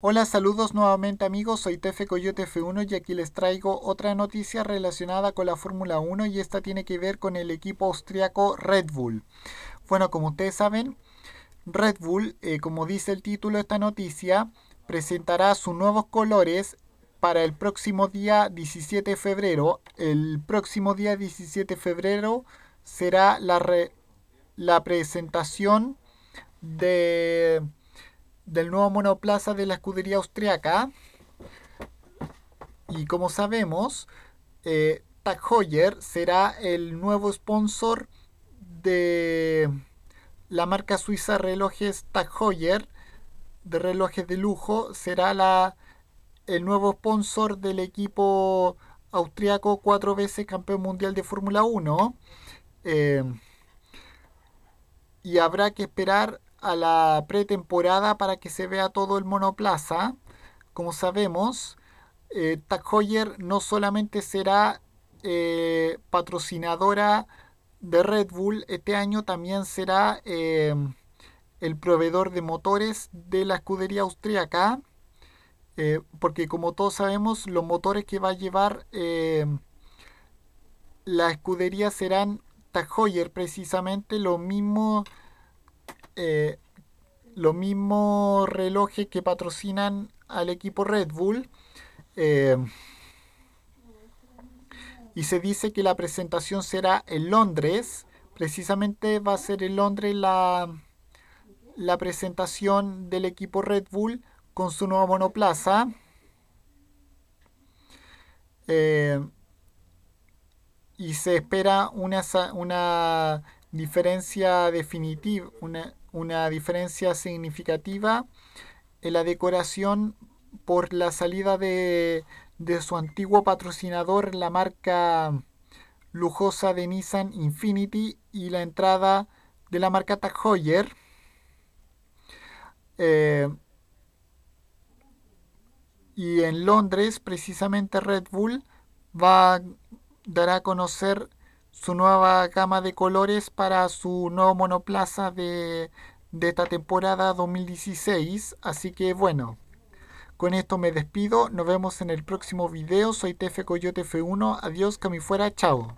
Hola, saludos nuevamente amigos, soy Tefe Coyote F1 y aquí les traigo otra noticia relacionada con la Fórmula 1 y esta tiene que ver con el equipo austriaco Red Bull. Bueno, como ustedes saben, Red Bull, eh, como dice el título de esta noticia, presentará sus nuevos colores para el próximo día 17 de febrero. El próximo día 17 de febrero será la, la presentación de del nuevo monoplaza de la escudería austriaca. Y como sabemos, eh, Tag Heuer será el nuevo sponsor de la marca suiza relojes Tag Heuer, de relojes de lujo, será la, el nuevo sponsor del equipo austriaco cuatro veces campeón mundial de Fórmula 1. Eh, y habrá que esperar a la pretemporada para que se vea todo el monoplaza. Como sabemos, eh, Tag Heuer no solamente será eh, patrocinadora de Red Bull, este año también será em, el proveedor de motores de la escudería austríaca. Eh, porque como todos sabemos, los motores que va a llevar em, la escudería serán Tag Heuer precisamente, lo mismo eh, los mismos relojes que patrocinan al equipo Red Bull. Eh, y se dice que la presentación será en Londres. Precisamente va a ser en Londres la, la presentación del equipo Red Bull con su nueva monoplaza. Eh, y se espera una, una diferencia definitiva, una, una diferencia significativa en la decoración por la salida de, su antiguo patrocinador, la marca lujosa de Nissan Infinity y la entrada de la marca Tag Heuer. Eh, y en Londres, precisamente Red Bull va, dar a conocer su nueva gama de colores para su nuevo monoplaza de, esta temporada 2016. Así que bueno, con esto me despido. Nos vemos en el próximo video. Soy TF Coyote F1. Adiós, que fuera. Chao.